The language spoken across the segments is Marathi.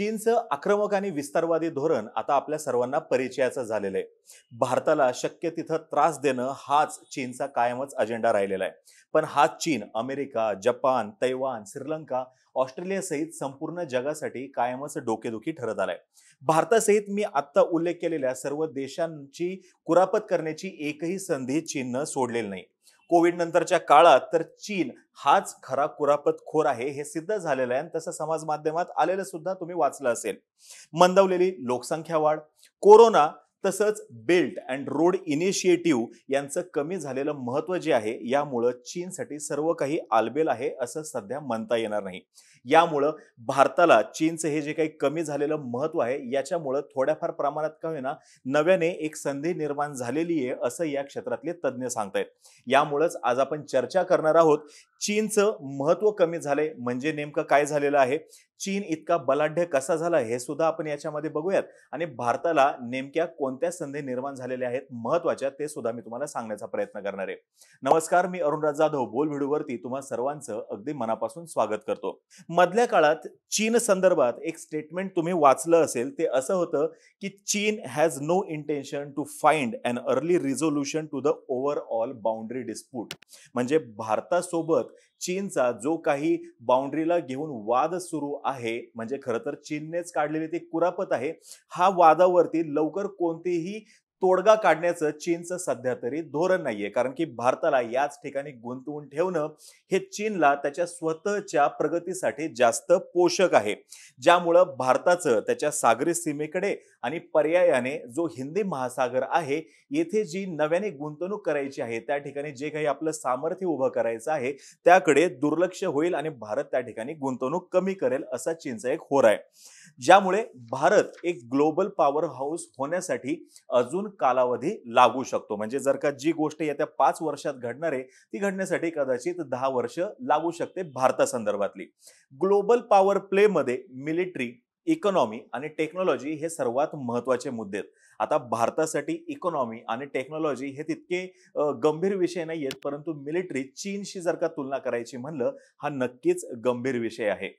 चीनचं आक्रमक आणि विस्तारवादी धोरण आता आपल्या सर्वांना परिचयाचं झालेलं आहे भारताला शक्य तिथं त्रास देणं हाच चीनचा कायमच अजेंडा राहिलेला आहे पण हाच चीन अमेरिका जपान तैवान श्रीलंका ऑस्ट्रेलियासहित संपूर्ण जगासाठी कायमच डोकेदुखी ठरत आलाय भारतासहित मी आत्ता उल्लेख केलेल्या सर्व देशांची कुरापत करण्याची एकही संधी चीननं सोडलेली नाही कोविड नंतरच्या काळात तर चीन हाच खरा खोर आहे हे सिद्ध झालेलं आहे आणि तसं समाज माध्यमात आलेलं सुद्धा तुम्ही वाचलं असेल मंदवलेली लोकसंख्या वाढ कोरोना तसंच बेल्ट अँड रोड इनिशिएटिव्ह यांचं कमी झालेलं महत्व जे आहे यामुळं चीनसाठी सर्व काही आलबेल आहे असं सध्या म्हणता येणार नाही यामुळं भारताला चीनचं हे जे काही कमी झालेलं महत्व आहे याच्यामुळं थोड्याफार प्रमाणात का होईना नव्याने एक संधी निर्माण झालेली आहे असं या क्षेत्रातले तज्ज्ञ सांगतायत यामुळंच आज आपण चर्चा करणार आहोत चीनचं महत्व कमी झालंय म्हणजे नेमकं काय झालेलं आहे चीन इतका बलाढ्य कसा झाला हे सुद्धा आपण याच्यामध्ये बघूयात आणि भारताला नेमक्या कोणत्या संधी निर्माण झालेल्या आहेत महत्वाच्या ते सुद्धा मी तुम्हाला सांगण्याचा प्रयत्न करणार आहे नमस्कार मी अरुणराज जाधव बोल व्हिडिओवरती तुम्हा सर्वांचं अगदी मनापासून स्वागत करतो मधल्या काळात चीन संदर्भात एक स्टेटमेंट तुम्ही वाचलं असेल ते असं होतं की चीन has no intention to find an early resolution to the overall boundary dispute म्हणजे भारतासोबत चीनचा जो काही बाउंड्रीला घेऊन वाद सुरू आहे म्हणजे खरं तर चीननेच काढलेली ती कुरापत आहे हा वादावरती लवकर कोणतीही तोडगा काढण्याचं चीनचं सध्या तरी धोरण नाहीये कारण की भारताला याच ठिकाणी गुंतवून ठेवणं हे चीनला त्याच्या स्वतःच्या प्रगतीसाठी जास्त पोषक आहे ज्यामुळं भारताचं त्याच्या सागरी सीमेकडे आणि पर्यायाने जो हिंदी महासागर आहे येथे जी नव्याने गुंतवणूक करायची आहे त्या ठिकाणी जे काही आपलं सामर्थ्य उभं करायचं आहे त्याकडे दुर्लक्ष होईल आणि भारत त्या ठिकाणी गुंतवणूक कमी करेल असा चीनचा एक होरा आहे ज्यामुळे भारत एक ग्लोबल पॉवर हाऊस होण्यासाठी अजून कालावधी लागू शकतो म्हणजे जर का जी गोष्ट येत्या पाच वर्षात घडणार आहे ती घडण्यासाठी कदाचित दहा वर्ष लागू शकते भारतासंदर्भातली ग्लोबल पॉवर प्लेमध्ये मिलिटरी इकॉनॉमी आणि टेक्नॉलॉजी हे सर्वात महत्त्वाचे मुद्दे आहेत आता भारतासाठी इकॉनॉमी आणि टेक्नॉलॉजी हे तितके गंभीर विषय नाही आहेत परंतु मिलिटरी चीनशी जर का तुलना करायची म्हणलं हा नक्कीच गंभीर विषय आहे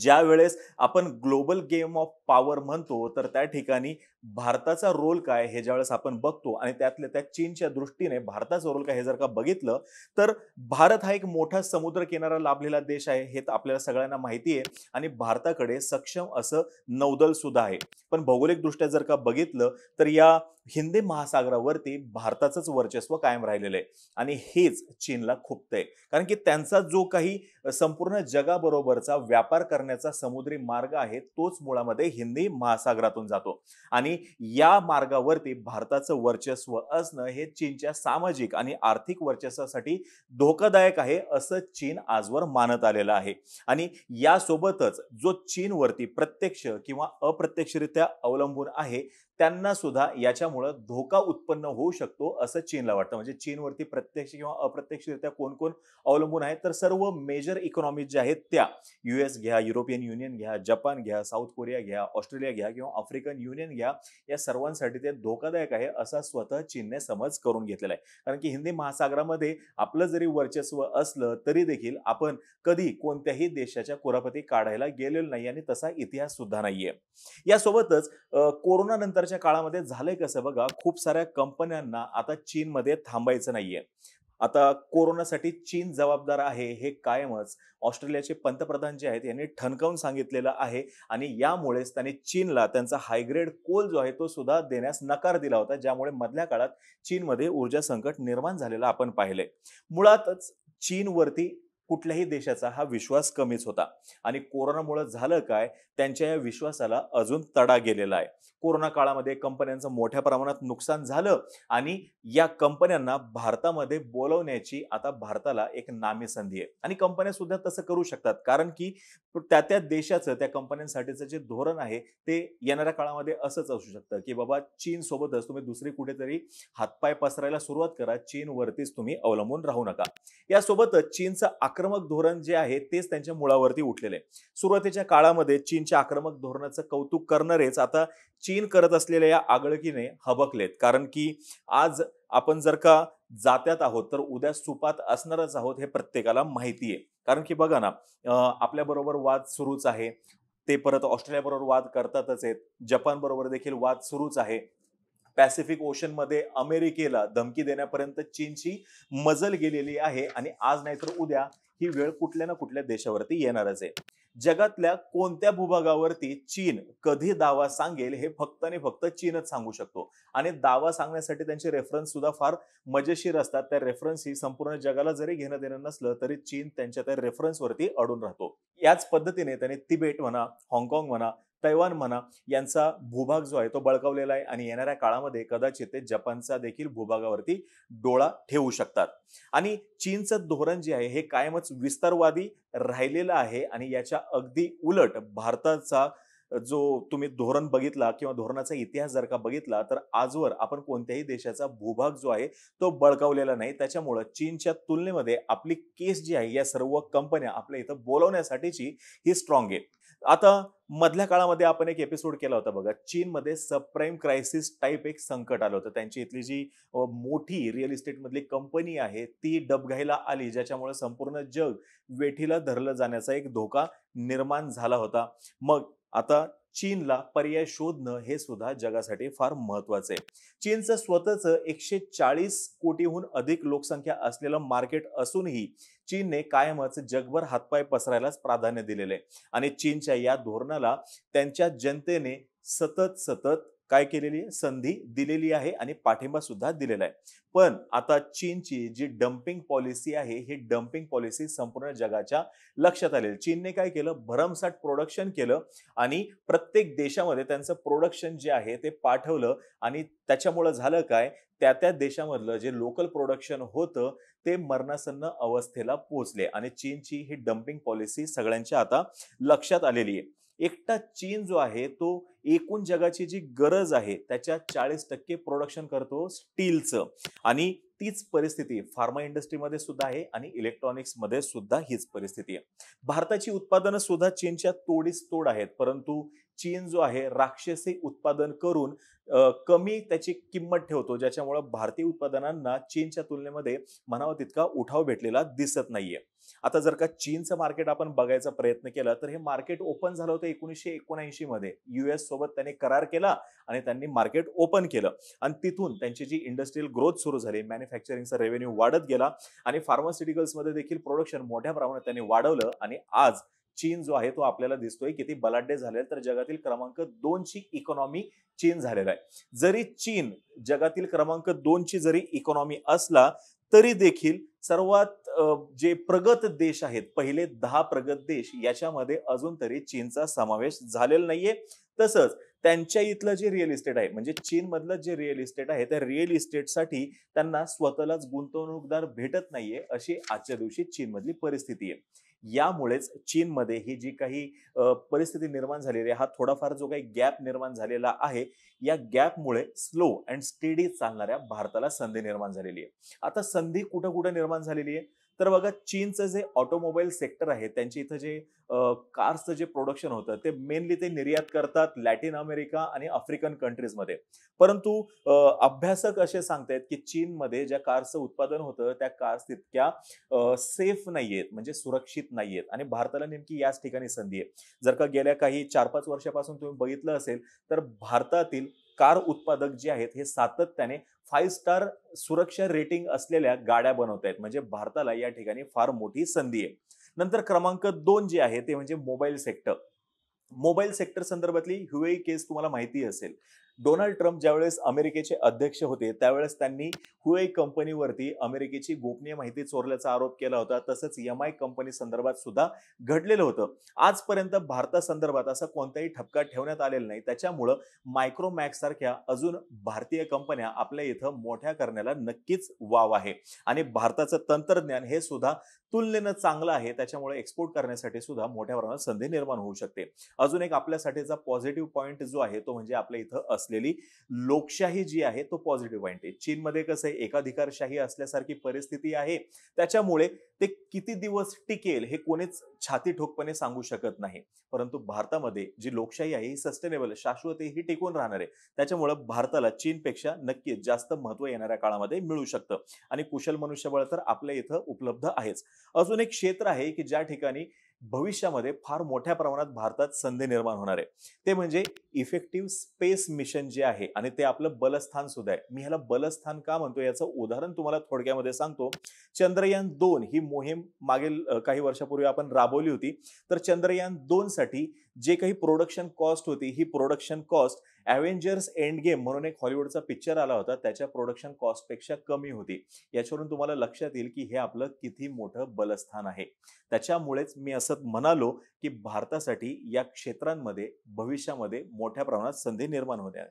ज्या वेळेस आपण ग्लोबल गेम ऑफ पॉवर म्हणतो तर त्या ठिकाणी भारताचा रोल काय हे ज्यावेळेस आपण बघतो आणि त्यातल्या त्या चीनच्या दृष्टीने भारताचा रोल काय हे जर का बघितलं तर भारत हा एक मोठा समुद्र किनारा लाभलेला देश आहे हे तर आपल्याला सगळ्यांना माहिती आहे आणि भारताकडे सक्षम असं नौदल सुद्धा आहे पण भौगोलिकदृष्ट्या जर का बघितलं तर या हिंदी महासागरावरती भारताचंच वर्चस्व कायम राहिलेलं आहे आणि हेच चीनला आहे कारण की त्यांचा जो काही संपूर्ण जगाबरोबरचा व्यापार करण्याचा समुद्री मार्ग आहे तोच मुळामध्ये हिंदी महासागरातून जातो आणि या मार्गावरती भारताचं वर्चस्व असणं हे चीनच्या सामाजिक आणि आर्थिक वर्चस्वासाठी धोकादायक आहे असं चीन आजवर मानत आलेलं आहे आणि यासोबतच जो चीनवरती प्रत्यक्ष किंवा अप्रत्यक्षरित्या अवलंबून आहे त्यांना सुद्धा याच्यामुळं धोका उत्पन्न होऊ शकतो असं चीनला वाटतं म्हणजे चीनवरती प्रत्यक्ष किंवा अप्रत्यक्षरित्या कोण कोण अवलंबून आहेत तर सर्व मेजर इकॉनॉमीज ज्या आहेत त्या एस घ्या युरोपियन युनियन घ्या जपान घ्या साऊथ कोरिया घ्या ऑस्ट्रेलिया घ्या किंवा आफ्रिकन युनियन घ्या या सर्वांसाठी ते धोकादायक आहे असा स्वतः चीनने समज करून घेतलेला आहे कारण की हिंदी महासागरामध्ये आपलं जरी वर्चस्व असलं तरी देखील आपण कधी कोणत्याही देशाच्या कुरापती काढायला गेलेलो नाही आणि तसा इतिहास सुद्धा नाहीये यासोबतच कोरोनानंतर नंतरच्या काळामध्ये झालंय कसं बघा खूप साऱ्या कंपन्यांना आता चीनमध्ये थांबायचं नाहीये आता कोरोनासाठी चीन जबाबदार आहे हे कायमच ऑस्ट्रेलियाचे पंतप्रधान जे आहेत यांनी ठणकावून सांगितलेलं आहे आणि यामुळेच त्यांनी चीनला त्यांचा हायग्रेड कोल जो आहे तो सुद्धा देण्यास नकार दिला होता ज्यामुळे मधल्या काळात चीनमध्ये ऊर्जा संकट निर्माण झालेलं आपण पाहिलंय मुळातच चीनवरती कुठल्याही देशाचा हा विश्वास कमीच होता आणि कोरोनामुळे झालं काय त्यांच्या या विश्वासाला अजून तडा गेलेला आहे कोरोना काळामध्ये कंपन्यांचं मोठ्या प्रमाणात नुकसान झालं आणि या कंपन्यांना भारतामध्ये बोलवण्याची आता भारताला एक नामी संधी आहे आणि कंपन्या सुद्धा तसं करू शकतात कारण की त्या त्या देशाचं त्या कंपन्यांसाठीचं जे धोरण आहे ते येणाऱ्या काळामध्ये असंच असू शकतं की बाबा चीन सोबतच तुम्ही दुसरी कुठेतरी हातपाय पसरायला सुरुवात करा चीनवरतीच तुम्ही अवलंबून राहू नका यासोबतच चीनचं आक्रमक धोरण जे आहे तेच त्यांच्या मुळावरती उठलेले सुरुवातीच्या काळामध्ये चीनच्या आक्रमक धोरणाचं कौतुक करणारेच आता चीन करत असलेल्या या आगळकीने हबकलेत कारण की आज आपण जर का जात्यात आहोत तर उद्या सुपात असणारच आहोत हे प्रत्येकाला माहिती आहे कारण की बघा ना आपल्याबरोबर वाद सुरूच आहे ते परत ऑस्ट्रेलियाबरोबर वाद करतातच आहेत जपानबरोबर देखील वाद सुरूच आहे पॅसिफिक ओशनमध्ये अमेरिकेला धमकी देण्यापर्यंत चीनची मजल गेलेली आहे आणि आज नाहीतर उद्या ही वेळ कुठल्या ना कुठल्या देशावरती येणारच आहे जगातल्या कोणत्या भूभागावरती चीन कधी दावा सांगेल हे फक्त आणि फक्त चीनच सांगू शकतो आणि दावा सांगण्यासाठी त्यांचे रेफरन्स सुद्धा फार मजेशीर असतात त्या रेफरन्स ही संपूर्ण जगाला जरी घेणं देणं नसलं तरी चीन त्यांच्या त्या रेफरन्सवरती अडून राहतो याच पद्धतीने त्यांनी तिबेट म्हणा हाँगकाँग म्हणा तैवान म्हणा यांचा भूभाग जो आहे तो बळकावलेला आहे आणि येणाऱ्या काळामध्ये कदाचित ते जपानचा देखील भूभागावरती डोळा ठेवू शकतात आणि चीनचं धोरण जे आहे हे कायमच विस्तारवादी राहिलेलं आहे आणि याच्या अगदी उलट भारताचा जो तुम्ही धोरण बघितला किंवा धोरणाचा इतिहास जर का बघितला तर आजवर आपण कोणत्याही देशाचा भूभाग जो आहे तो बळकावलेला नाही त्याच्यामुळं चीनच्या तुलनेमध्ये आपली केस जी आहे या सर्व कंपन्या आपल्या इथं बोलवण्यासाठीची ही स्ट्रॉंग आहे आता मधल्या काळामध्ये आपण एक एपिसोड केला होता बघा चीनमध्ये सबप्राईम क्रायसिस टाईप एक संकट आलं होतं त्यांची इथली जी मोठी रिअल इस्टेटमधली कंपनी आहे ती डबघाईला आली ज्याच्यामुळे संपूर्ण जग वेठीला धरलं जाण्याचा एक धोका निर्माण झाला होता मग आता चीनला पर्याय शोधणं हे सुद्धा जगासाठी फार महत्वाचं आहे चीनचं स्वतःचं एकशे चाळीस कोटीहून अधिक लोकसंख्या असलेलं मार्केट असूनही चीनने कायमच जगभर हातपाय पसरायलाच प्राधान्य दिलेले आणि चीनच्या या धोरणाला त्यांच्या जनतेने सतत सतत काय केलेली आहे संधी दिलेली आहे आणि पाठिंबा सुद्धा दिलेला आहे पण आता चीनची जी डम्पिंग पॉलिसी आहे ही डम्पिंग पॉलिसी संपूर्ण जगाच्या लक्षात आलेली चीनने काय केलं भरमसाठ प्रोडक्शन केलं आणि प्रत्येक देशामध्ये त्यांचं प्रोडक्शन जे आहे ते पाठवलं आणि त्याच्यामुळं झालं काय त्या त्या देशामधलं जे लोकल प्रोडक्शन होतं ते मरणासन्न अवस्थेला पोहोचले आणि चीनची ही डम्पिंग पॉलिसी सगळ्यांच्या आता लक्षात आलेली आहे एकटा चीन जो आहे तो एकूण जगाची जी गरज आहे त्याच्या चाळीस टक्के प्रोडक्शन करतो स्टीलचं आणि तीच परिस्थिती फार्मा इंडस्ट्रीमध्ये सुद्धा आहे आणि इलेक्ट्रॉनिक्समध्ये सुद्धा हीच परिस्थिती आहे भारताची उत्पादनं सुद्धा चीनच्या तोडीस तोड आहेत परंतु चीन जो आहे राक्षसी उत्पादन करून कमी त्याची किंमत ठेवतो ज्याच्यामुळे भारतीय उत्पादनांना चीनच्या तुलनेमध्ये म्हणावं तितका उठाव भेटलेला दिसत नाहीये आता जर का चीनचं मार्केट आपण बघायचा प्रयत्न केला तर हे मार्केट ओपन झालं होतं एकोणीसशे एकोणऐंशी मध्ये युएस सोबत त्यांनी करार केला आणि त्यांनी मार्केट ओपन केलं आणि तिथून त्यांची जी इंडस्ट्रियल ग्रोथ सुरू झाली मॅन्युफॅक्चरिंगचा रेव्हेन्यू वाढत गेला आणि फार्मास्युटिकल्समध्ये देखील प्रोडक्शन मोठ्या प्रमाणात त्यांनी वाढवलं आणि आज चीन जो आहे तो आपल्याला दिसतोय किती बलाढ्य झाले तर जगातील क्रमांक ची इकॉनॉमी चीन झालेला आहे जरी चीन जगातील क्रमांक ची जरी इकॉनॉमी असला तरी देखील सर्वात जे प्रगत देश आहेत पहिले दहा प्रगत देश याच्यामध्ये अजून तरी चीनचा समावेश झालेला नाहीये तसंच त्यांच्या इथलं जे रिअल इस्टेट आहे म्हणजे चीनमधलं जे रिअल इस्टेट आहे त्या रिअल इस्टेटसाठी त्यांना स्वतःलाच गुंतवणूकदार भेटत नाहीये अशी आजच्या दिवशी चीनमधली परिस्थिती आहे यामुळेच चीनमध्ये ही जी काही परिस्थिती निर्माण झालेली आहे हा थोडाफार जो काही गॅप निर्माण झालेला आहे या गॅपमुळे स्लो अँड स्टेडी चालणाऱ्या भारताला संधी निर्माण झालेली आहे आता संधी कुठं कुठं निर्माण झालेली आहे तर बघा चीनचं जे ऑटोमोबाईल सेक्टर आहे त्यांची इथं जे कार्सचं जे प्रोडक्शन होतं ते मेनली ते निर्यात करतात लॅटिन अमेरिका आणि आफ्रिकन कंट्रीजमध्ये परंतु अभ्यासक असे सांगतायत की चीनमध्ये ज्या कार्सचं उत्पादन होतं त्या कार्स तितक्या सेफ नाही आहेत म्हणजे सुरक्षित नाही आहेत आणि भारताला नेमकी याच ठिकाणी संधी आहे जर का गेल्या काही चार पाच वर्षापासून तुम्ही बघितलं असेल तर भारतातील कार उत्पादक जे आहेत हे सातत्याने फाईव्ह स्टार सुरक्षा रेटिंग असलेल्या गाड्या बनवत आहेत म्हणजे भारताला या ठिकाणी फार मोठी संधी आहे नंतर क्रमांक दोन जे आहे ते म्हणजे मोबाईल सेक्टर मोबाईल सेक्टर संदर्भातली ह्युए केस तुम्हाला माहिती असेल डोनाल्ड ट्रम्प ज्यावेळेस अमेरिकेचे अध्यक्ष होते त्यावेळेस त्यांनी हुए कंपनीवरती अमेरिकेची गोपनीय माहिती चोरल्याचा आरोप केला होता तसंच एम आय कंपनी संदर्भात सुद्धा घडलेलं होतं आजपर्यंत भारतासंदर्भात असा कोणताही ठपका ठेवण्यात आलेला नाही त्याच्यामुळं मायक्रोमॅक्स सारख्या अजून भारतीय कंपन्या आपल्या इथं मोठ्या करण्याला नक्कीच वाव आहे आणि भारताचं तंत्रज्ञान हे सुद्धा तुलनेनं चांगलं आहे त्याच्यामुळे एक्सपोर्ट करण्यासाठी सुद्धा मोठ्या प्रमाणात संधी निर्माण होऊ शकते अजून एक आपल्यासाठीचा पॉझिटिव्ह पॉईंट जो आहे तो म्हणजे आपल्या इथं असलेली लोकशाही जी आहे तो पॉझिटिव्ह पॉईंट आहे चीनमध्ये कसं आहे एकाधिकारशाही असल्यासारखी परिस्थिती आहे त्याच्यामुळे ते किती दिवस टिकेल हे कोणीच छाती ठोकपणे सांगू शकत नाही परंतु भारतामध्ये जी लोकशाही आहे ही सस्टेनेबल शाश्वत ही टिकून राहणार आहे त्याच्यामुळे भारताला चीनपेक्षा नक्कीच जास्त महत्व येणाऱ्या काळामध्ये मिळू शकतं आणि कुशल मनुष्यबळ तर आपल्या इथं उपलब्ध आहेच अजून एक क्षेत्र आहे की ज्या ठिकाणी भविष्यामध्ये फार मोठ्या प्रमाणात भारतात संधी निर्माण होणार आहे ते म्हणजे इफेक्टिव्ह स्पेस मिशन जे आहे आणि ते आपलं बलस्थान सुद्धा आहे मी ह्याला बलस्थान का म्हणतो याचं उदाहरण तुम्हाला थोडक्यामध्ये सांगतो चंद्रयान दोन ही मोहीम मागील काही वर्षापूर्वी आपण राबवली होती तर चंद्रयान दोन साठी जे काही प्रोडक्शन कॉस्ट होती ही production cost Avengers Endgame म्हणून एक हॉलिवूडचा पिक्चर आला होता त्याच्या प्रोडक्शन कॉस्टपेक्षा कमी होती याच्यावरून तुम्हाला लक्षात येईल की हे आपलं किती मोठं बलस्थान आहे त्याच्यामुळेच मी असं म्हणालो की भारतासाठी या क्षेत्रांमध्ये भविष्यामध्ये मोठ्या प्रमाणात संधी निर्माण होत्या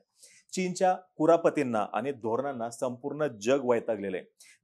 चीनच्या कुरापतींना आणि धोरणांना संपूर्ण जग वैतागलेले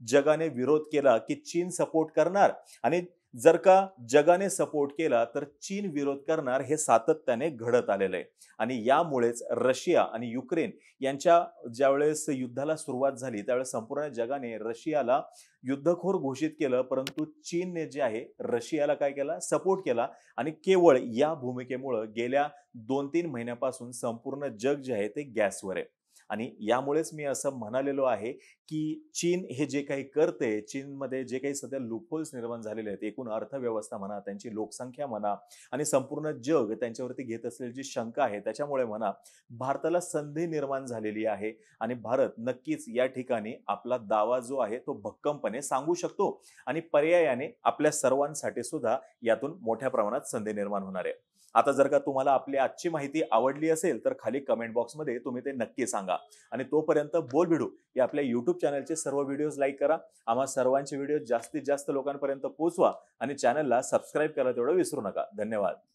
जगाने विरोध केला की चीन सपोर्ट करणार आणि जर का जगाने सपोर्ट केला तर चीन विरोध करणार हे सातत्याने घडत आलेलं आहे आणि यामुळेच रशिया आणि युक्रेन यांच्या ज्यावेळेस युद्धाला सुरुवात झाली त्यावेळेस संपूर्ण जगाने रशियाला युद्धखोर घोषित केलं परंतु चीनने जे आहे रशियाला काय केला सपोर्ट केला आणि केवळ या भूमिकेमुळं गेल्या दोन तीन महिन्यापासून संपूर्ण जग जे आहे ते गॅसवर आहे आणि यामुळेच मी असं म्हणालेलो आहे की चीन हे जे काही करते चीनमध्ये जे काही सध्या लुपोल्स निर्माण झालेले आहेत एकूण अर्थव्यवस्था म्हणा त्यांची लोकसंख्या म्हणा आणि संपूर्ण जग त्यांच्यावरती घेत असलेली जी शंका आहे त्याच्यामुळे म्हणा भारताला संधी निर्माण झालेली आहे आणि भारत नक्कीच या ठिकाणी आपला दावा जो आहे तो भक्कमपणे सांगू शकतो आणि पर्यायाने आपल्या सर्वांसाठी सुद्धा यातून मोठ्या प्रमाणात संधी निर्माण होणार आहे आता जर का तुम्हाला आपली आजची माहिती आवडली असेल तर खाली कमेंट बॉक्समध्ये तुम्ही ते नक्की सांगा आणि तोपर्यंत बोल भिडू या आपल्या युट्यूब चॅनलचे सर्व व्हिडिओज लाईक करा आम्हा सर्वांचे व्हिडिओ जास्तीत जास्त लोकांपर्यंत पोहोचवा आणि चॅनलला सबस्क्राईब करा तेवढं विसरू नका धन्यवाद